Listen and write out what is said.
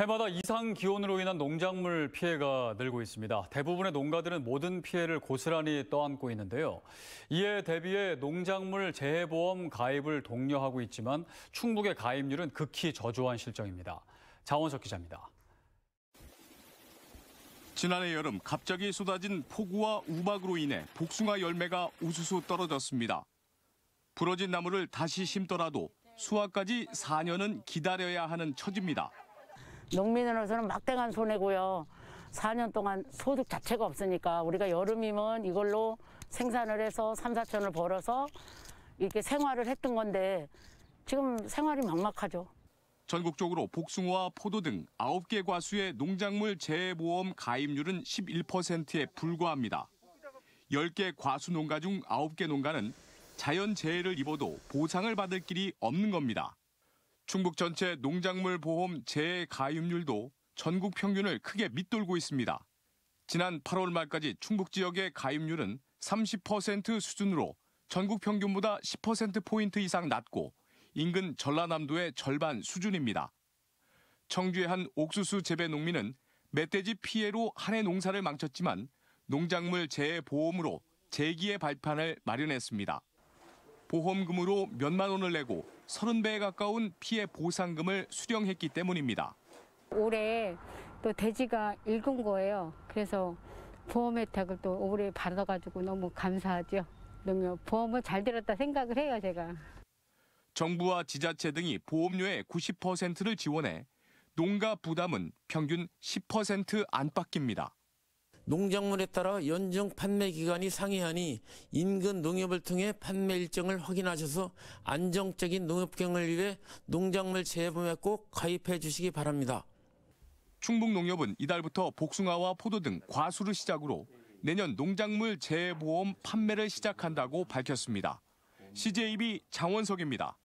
해마다 이상 기온으로 인한 농작물 피해가 늘고 있습니다. 대부분의 농가들은 모든 피해를 고스란히 떠안고 있는데요. 이에 대비해 농작물 재해보험 가입을 독려하고 있지만 충북의 가입률은 극히 저조한 실정입니다. 장원석 기자입니다. 지난해 여름 갑자기 쏟아진 폭우와 우박으로 인해 복숭아 열매가 우수수 떨어졌습니다. 부러진 나무를 다시 심더라도 수확까지 4년은 기다려야 하는 처지입니다. 농민으로서는 막대한 손해고요. 4년 동안 소득 자체가 없으니까 우리가 여름이면 이걸로 생산을 해서 3, 4천을 벌어서 이렇게 생활을 했던 건데 지금 생활이 막막하죠. 전국적으로 복숭아와 포도 등 9개 과수의 농작물 재해보험 가입률은 11%에 불과합니다. 10개 과수 농가 중 9개 농가는 자연 재해를 입어도 보상을 받을 길이 없는 겁니다. 충북 전체 농작물 보험 재가입률도 전국 평균을 크게 밑돌고 있습니다. 지난 8월 말까지 충북 지역의 가입률은 30% 수준으로 전국 평균보다 10%포인트 이상 낮고 인근 전라남도의 절반 수준입니다. 청주의 한 옥수수 재배 농민은 멧돼지 피해로 한해 농사를 망쳤지만 농작물 재해 보험으로 재기의 발판을 마련했습니다. 보험금으로 몇만 원을 내고 30배에 가까운 피해 보상금을 수령했기 때문입니다. 올해 또 돼지가 읽은 거예요. 그래서 보험 혜택을 또 올해 받아가지고 너무 감사하죠. 너무 보험을 잘 들었다 생각을 해요, 제가. 정부와 지자체 등이 보험료의 90%를 지원해 농가 부담은 평균 10% 안팎입니다. 농작물에 따라 연중 판매 기간이 상이하니 인근 농협을 통해 판매 일정을 확인하셔서 안정적인 농협경을 위해 농작물 재구매 꼭 가입해 주시기 바랍니다. 충북농협은 이달부터 복숭아와 포도 등 과수를 시작으로 내년 농작물 재보험 판매를 시작한다고 밝혔습니다. CJB 장원석입니다.